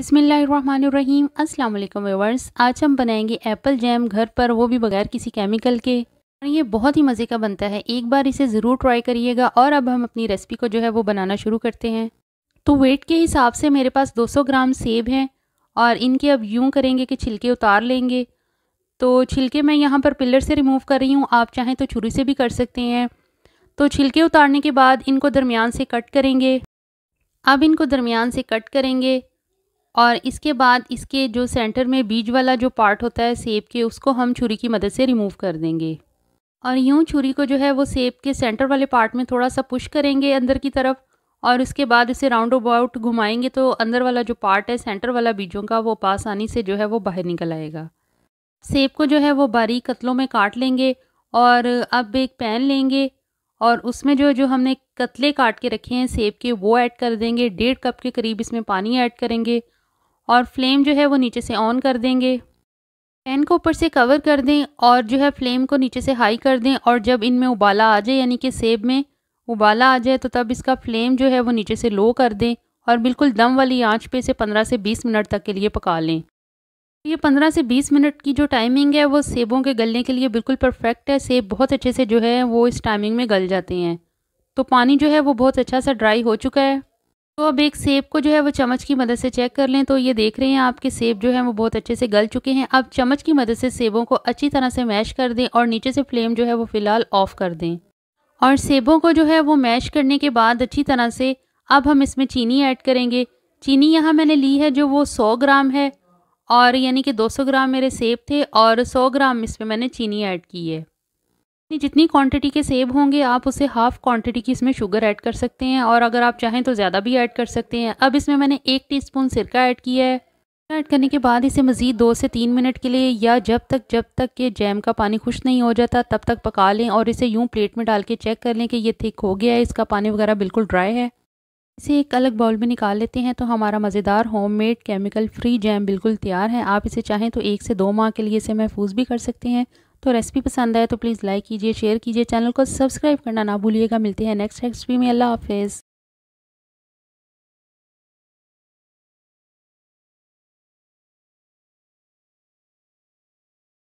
बिसमीम अस्सलाम वालेकुम आज हम बनाएंगे एप्पल जैम घर पर वो भी बगैर किसी केमिकल के और ये बहुत ही मज़े का बनता है एक बार इसे ज़रूर ट्राई करिएगा और अब हम अपनी रेसिपी को जो है वो बनाना शुरू करते हैं तो वेट के हिसाब से मेरे पास 200 ग्राम सेब हैं और इनके अब यूँ करेंगे कि छिलके उतार लेंगे तो छिलके मैं यहाँ पर पिलर से रिमूव कर रही हूँ आप चाहें तो छुरी से भी कर सकते हैं तो छिलके उतारने के बाद इनको दरमियान से कट करेंगे अब इनको दरमियान से कट करेंगे और इसके बाद इसके जो सेंटर में बीज वाला जो पार्ट होता है सेब के उसको हम छुरी की मदद से रिमूव कर देंगे और यूँ छुरी को जो है वो सेब के सेंटर वाले पार्ट में थोड़ा सा पुश करेंगे अंदर की तरफ और उसके बाद इसे राउंड अबाउट घुमाएंगे तो अंदर वाला जो पार्ट है सेंटर वाला बीजों का वो आसानी से जो है वो बाहर निकल आएगा सेब को जो है वो बारीक कतलों में काट लेंगे और अब एक पैन लेंगे और उसमें जो जो हमने कतले काट के रखे हैं सेब के वो ऐड कर देंगे डेढ़ कप के करीब इसमें पानी ऐड करेंगे और फ्लेम जो है वो नीचे से ऑन कर देंगे पैन को ऊपर से कवर कर दें और जो है फ्लेम को नीचे से हाई कर दें और जब इनमें उबाला आ जाए यानी कि सेब में उबाला आ जाए तो तब इसका फ्लेम जो है वो नीचे से लो कर दें और बिल्कुल दम वाली आंच पे इसे 15 से 20 मिनट तक के लिए पका लें ये 15 से 20 मिनट की जो टाइमिंग है वो सेबों के गलने के लिए बिल्कुल परफेक्ट है सेब बहुत अच्छे से जो है वो इस टाइमिंग में गल जाते हैं तो पानी जो है वो बहुत अच्छा सा ड्राई हो चुका है तो अब एक सेब को जो है वो चम्मच की मदद से चेक कर लें तो ये देख रहे हैं आपके सेब जो है वो बहुत अच्छे से गल चुके हैं अब चम्मच की मदद से सेबों को अच्छी तरह से मैश कर दें और नीचे से फ्लेम जो है वो फ़िलहाल ऑफ़ कर दें और सेबों को जो है वो मैश करने के बाद अच्छी तरह से अब हम इसमें चीनी ऐड करेंगे चीनी यहाँ मैंने ली है जो वो सौ ग्राम है और यानी कि दो सौ ग्राम मेरे सेब थे और सौ ग्राम इसमें मैंने चीनी ऐड की है जितनी क्वांटिटी के सेब होंगे आप उसे हाफ क्वांटिटी की इसमें शुगर ऐड कर सकते हैं और अगर आप चाहें तो ज़्यादा भी ऐड कर सकते हैं अब इसमें मैंने एक टीस्पून सिरका ऐड किया है ऐड करने के बाद इसे मज़ीद दो से तीन मिनट के लिए या जब तक जब तक कि जैम का पानी खुश नहीं हो जाता तब तक पका लें और इसे यूँ प्लेट में डाल के चेक कर लें कि ये थिक हो गया है इसका पानी वगैरह बिल्कुल ड्राई है इसे एक अलग बाउल में निकाल लेते हैं तो हमारा मज़ेदार होममेड केमिकल फ्री जैम बिल्कुल तैयार है आप इसे चाहें तो एक से दो माह के लिए इसे महफूज भी कर सकते हैं तो रेसिपी पसंद आए तो प्लीज़ लाइक कीजिए शेयर कीजिए चैनल को सब्सक्राइब करना ना भूलिएगा मिलते हैं नेक्स्ट रेसिपी में अल्लाह हाफिज़